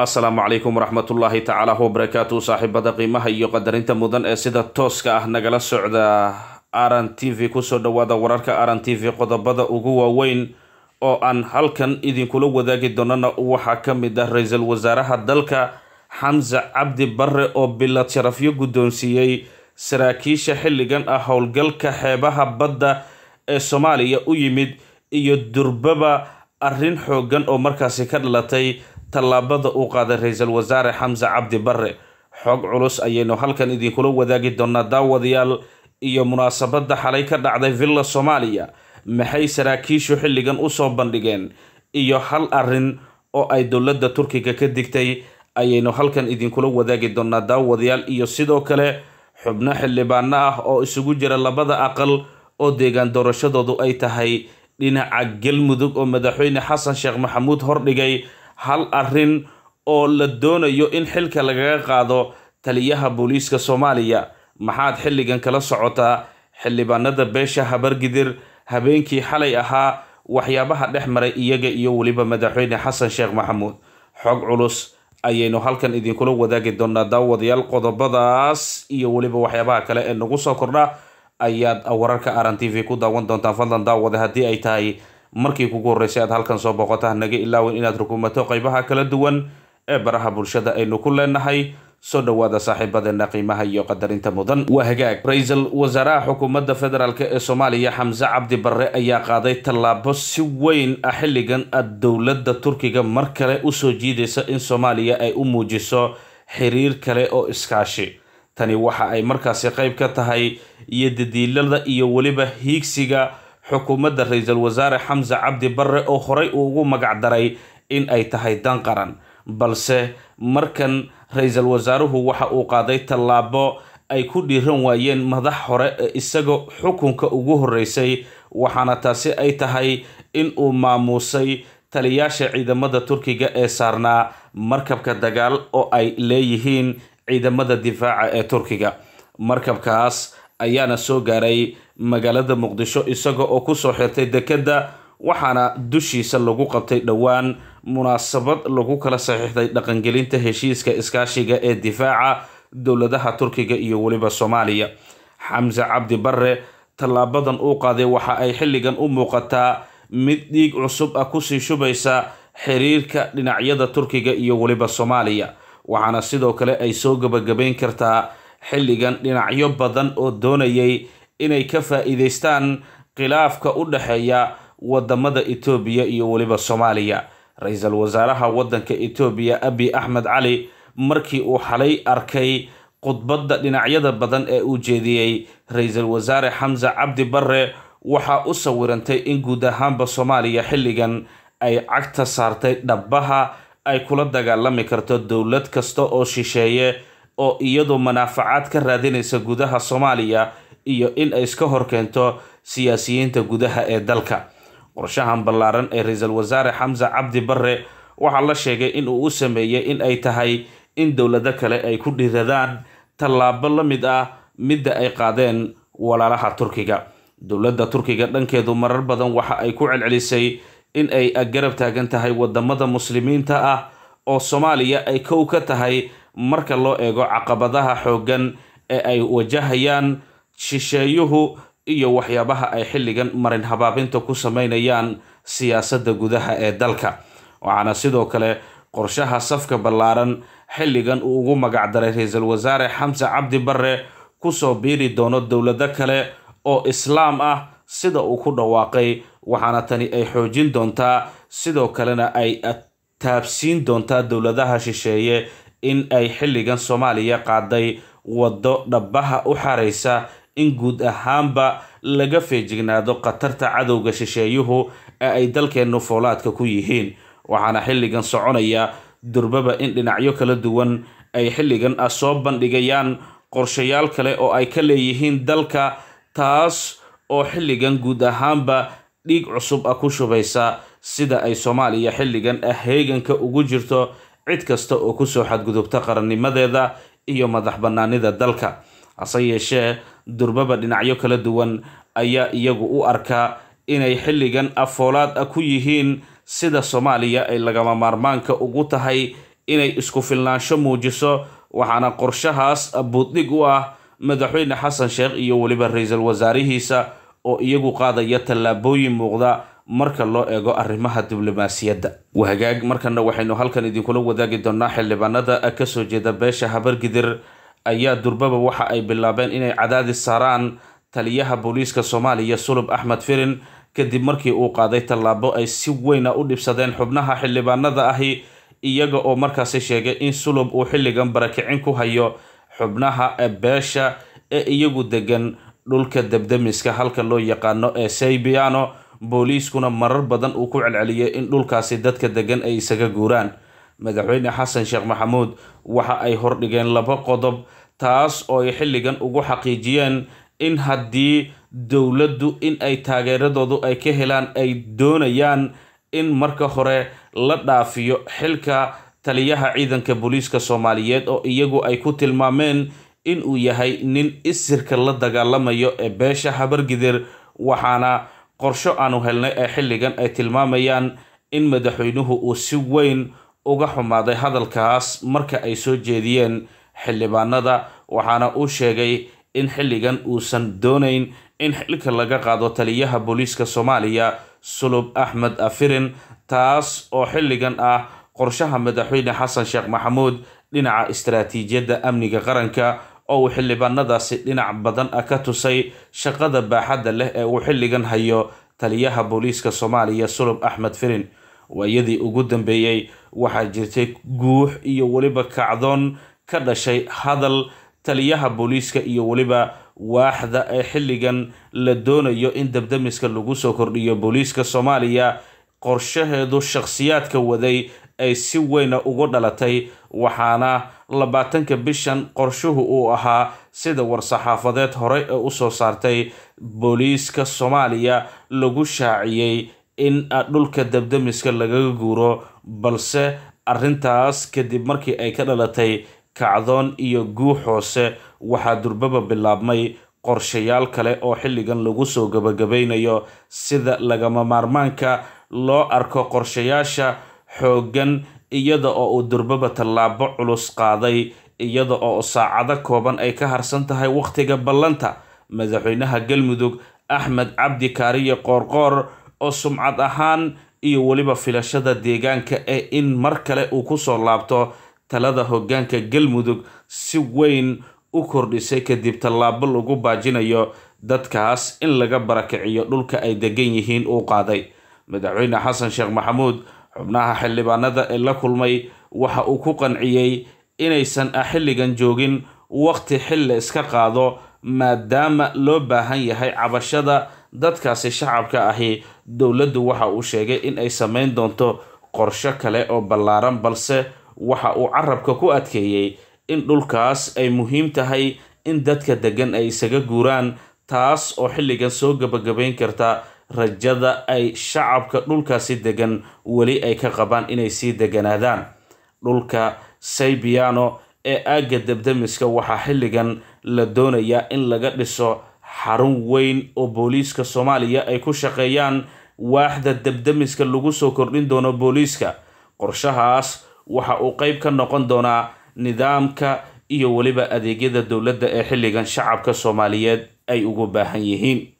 asalaamu calaykum waraxmatullaahi tacaala wabarakaatu saaxiibada qiimaha iyo qadarinta mudan ee sida tooska ah nagala socda aran t v kusoo dhowaada wararka aran t v qodobada ugu waaweyn oo aan halkan idinkula wadaagi doonana waxaa ka mid ah ra-iisul wasaaraha dalka xamse cabdi barre oo bilad sharafyo guddoonsiiyey saraakiisha xilligan ah howlgalka xeebaha badda ee soomaaliya u yimid iyo durbaba arrin xooggan oo markaasi ka dhalatay tallaabada uu qaaday ra-iisul wasaare xamse cabdi barre xog culus ayaynu halkan idinkula wadaagi doonaa daawadayaal iyo munaasabadda xalay ka dhacday villa soomaaliya maxay saraakiishu xilligan u soo bandhigeen iyo hal arrin oo ay dowladda turkiga ka digtay ayaynu halkan idinkula wadaagi doonaa daawadayaal iyo sidoo kale xubno xildhibaano ah oo isugu jira labada aqal oo deegaan doorashadoodu ay tahay dhinaca galmudug oo madaxweyne xasan sheekh maxamuud hordhigay hal arrin oo la doonayo in xilka lagaga qaado taliyaha booliiska soomaaliya maxaad xilligan kala socotaa xildhibaanada beesha habargidir habeenkii xalay ahaa waxyaabaha dhex maray iyaga iyo weliba madaxweyne xasan sheekh maxamuud xog culus ayaynu halkan idinkula wadaagi doonaa daawadayaal qodobadaas iyo weliba waxyaabaha kale ee nagu soo kordha ayaad wararka aran t v ku daawan doontaan fadlan daawada haddii ay tahay markii kugu horreysay aad halkan soo booqota naga ilaawin inaad rukumato qaybaha kala duwan ee baraha bulshada aynu ku leenahay soo dhowaada saaxiibadeena qiimaha iyo qadarinta mudan waa hagaag ra raysal wasaaraha xukuumadda federaalk ee soomaaliya xamse cabdi barre ayaa qaaday tallaabo si weyn ah xilligan aad dowladda turkiga mar kale usoo jiidaysa in soomaaliya ay u muujiso xiriir kale oo iskaashi tani waxa ay markaasi qayb ka tahay iyo dadiilada iyo weliba hiigsiga xukuumadda ra-iisul wasaare xamse cabdi barre oo horey uugu magacdaray in ay tahay dan qaran balse markan ra-iisul wasaaruhu waxa uu qaaday tallaabo ay ku dhiiran waayeen madax hore ee isaga xukunka ugu horreysay waxaana taasi ay tahay in uu maamuusay taliyaasha ciidamada turkiga ee saarnaa markabka dagaal oo ay leeyihiin ciidamada difaaca ee turkiga markabkaas ayaana soo gaaray magaalada muqdisho isaga oo kusoo xirtay dekedda waxaana dushiisa lagu qabtay dhowaan munaasabad lagu kala saxiixday dhaqangelinta heshiiska iskaashiga ee difaaca dowladaha turkiga iyo weliba soomaaliya xamse cabdi barre tallaabadan uu qaaday waxa ay xilligan u muuqataa mid dhiig cusub ah kusii shubaysa xiriirka dhinacyada turkiga iyo weliba soomaaliya waxaana sidoo kale ay soo gebagabayn kartaa xilligan dhinacyo badan oo doonayay inay ka faa'iidaystaan khilaafka u dhexeeya waddamada etoobiya iyo weliba soomaaliya ra-iisul wasaaraha waddanka etoobiya abi axmed cali markii uu xalay arkay khudbadda dhinacyada badan ee uu jeediyey ra-iisul wasaare xamse cabdi barre waxaa u sawirantay in guud ahaanba soomaaliya xilligan ay cagta saartay dhabbaha ay kula dagaalami karto dowlad kasta oo shisheeye oo iyadu manaafacaad ka raadinaysa gudaha soomaaliya iyo in ay iska horkeento siyaasiyiinta gudaha ee dalka qorshahan ballaaran ee ra-iisul wasaare xamse cabdi barre waxaa la sheegay in uu u sameeyey in ay tahay in dowlado kale ay ku dhiradaan tallaabo la mid ah midda ay qaadeen walaalaha turkiga dowladda turkiga dhankeedu marar badan waxa ay ku celcelisay in ay garab taagan tahay waddamada muslimiinta ah oo soomaaliya ay kow ka tahay marka loo eego caqabadaha xooggan ee ay wajahayaan shisheeyuhu iyo waxyaabaha ay xilligan marin habaabinta ku samaynayaan siyaasadda gudaha ee dalka waxaana sidoo kale qorshaha safka ballaaran xilligan uu ugu magacdaray daray ra-iisul wasaare xamse cabdi barre soo biiri doono dowlado kale oo islaam ah sida uu ku dhawaaqay waxaana tani ay xoojin doontaa sidoo kalena ay taabsiin doontaa dowladaha shisheeye in ay xilligan soomaaliya qaaday waddo dhabbaha u xaraysa in guud ahaanba laga feejignaado khatarta cadowga shisheeyuhu ee ay dalkeennu foolaadka ku yihiin waxaana xilligan soconaya durbaba in dhinacyo kala duwan ay xilligan ah soo bandhigayaan qorshayaal kale oo ay ka leeyihiin dalka taas oo xilligan guud ahaanba dhiig cusub ah ku shubaysa sida ay soomaaliya xilligan ah heeganka ugu jirto cid kasta oo kusoo xadgudubta qarannimadeeda iyo madax bannaanida dalka hase yeeshee durbaba dhinacyo kala duwan ayaa iyagu u arkaa inay xilligan afoolaad ah ku yihiin sida soomaaliya ay lagama maarmaanka ugu tahay inay isku filnaansho muujiso waxaana qorshahaas buuddhig u ah madaxweyne xasan sheekh iyo weliba ra-iisul wasaarihiisa oo iyagu qaadaya tallaabooyin muuqda marka loo eego arrimaha diblomaasiyadda wahagaag markana waxaynu halkan idinkula wadaagi doonaa xildhibaanada kasoo jeeda beesha habargidir ayaa durbaba waxa ay bilaabeen inay cadaadis saaraan taliyaha booliiska soomaaliya sulub axmed firin kadib markii uu qaaday tallaabo ay si weyna u dhibsadeen xubnaha xildhibaanada ahi iyaga oo markaasi sheegay in sulub uu xilligan barakicin ku hayo xubnaha beesha ee iyagu degan dhulka debdemiska halka loo yaqaano ee saybiano booliiskuna marar badan uu ku celceliyay in dhulkaasi dadka degan ay isaga guuraan madaxweyne xasan sheekh maxamuud waxa ay hordhigeen laba qodob taas oo ay xilligan ugu xaqiijiyeen in haddii dowladdu in ay taageeradoodu ay ka helaan ay doonayaan in marka hore la dhaafiyo xilka taliyaha ciidanka booliiska soomaaliyeed oo iyagu ay ku tilmaameen in uu yahay nin isirka la dagaalamayo ee beesha habargidir waxaana qorsho aanu helnay ee xilligan ay tilmaamayaan in madaxweynuhu uu si weyn uga xumaaday hadalkaas marka ay soo jeediyeen xildhibaanada waxaana uu sheegay in xilligan uusan doonayn in xilka laga qaado taliyaha booliiska soomaaliya sulub axmed afirin taas oo xilligan ah qorshaha madaxweyne xasan sheekh maxamuud dhinaca istaraatiijiyadda amniga qaranka oo uu xildhibaanadaasi dhinac badan ah ka tusay shaqada baaxadda leh ee uu xilligan hayo taliyaha booliiska soomaaliya sulub axmed firin waayadii ugu dambeeyey waxaa jirtay guux iyo weliba kacdoon ka dhashay hadal taliyaha booliiska iyo weliba waaxda ee xilligan la doonayo in dabdamiska lagu soo kordhiyo booliiska soomaaliya qorshaheedu shakhsiyaadka waday ay si weyna uga dhalatay waxaana labaatanka bishan qorshuhu uu ahaa sida war-saxaafadeed horey ee usoo saartay booliiska soomaaliya lagu shaaciyey in dhulka dab lagaga guuro balse arrintaas kadib markii ay ka dhalatay kacdoon iyo guux hoose waxaa durbaba bilaabmay qorshayaal kale oo xilligan lagu soo gabagabaynayo sida lagama maarmaanka loo arko qorshayaasha xooggan iyada oo uu durbaba tallaabo culus qaaday iyada oo saacado kooban ay ka harsan tahay wakhtiga ballanta madaxweynaha galmudug axmed cabdi kaariye qoorqoor oo sumcad ahaan iyo weliba filashada deegaanka ee in mar kale uu ku soo laabto talada hoggaanka galmudug si weyn u kordhisay kadib tallaabo lagu baajinayo dadkaas in laga barakiciyo dhulka ay deggan yihiin uu qaaday madaxweyne xasan sheekh maxamuud xubnaha xildhibaanada ee la kulmay waxa uu ku qanciyey inaysan axilligan ah xilligan joogin waqti xilla iska qaado maadaama loo baahan yahay cabashada dadkaasi shacabka ahi dowladdu waxa uu sheegay in ay samayn doonto qorsho kale oo ballaaran balse waxa uu carabka ku adkeeyey in dhulkaas ay muhiim tahay in dadka deggan ay isaga guuraan taas oo xilligan soo gebagabayn karta rajada ay shacabka dhulkaasi degan weli ay ka qabaan inay sii deganaadaan dhulka saybiano ee aagga debdemiska waxaa xilligan la doonayaa in laga dhiso xarun weyn oo booliiska soomaaliya ay ku shaqeeyaan waaxda debdemiska lagu soo kordhin doono booliiska qorshahaas waxa uu qayb ka noqon doonaa nidaamka iyo weliba adeegyada dowladda ee xilligan shacabka soomaaliyeed ay ugu baahan yihiin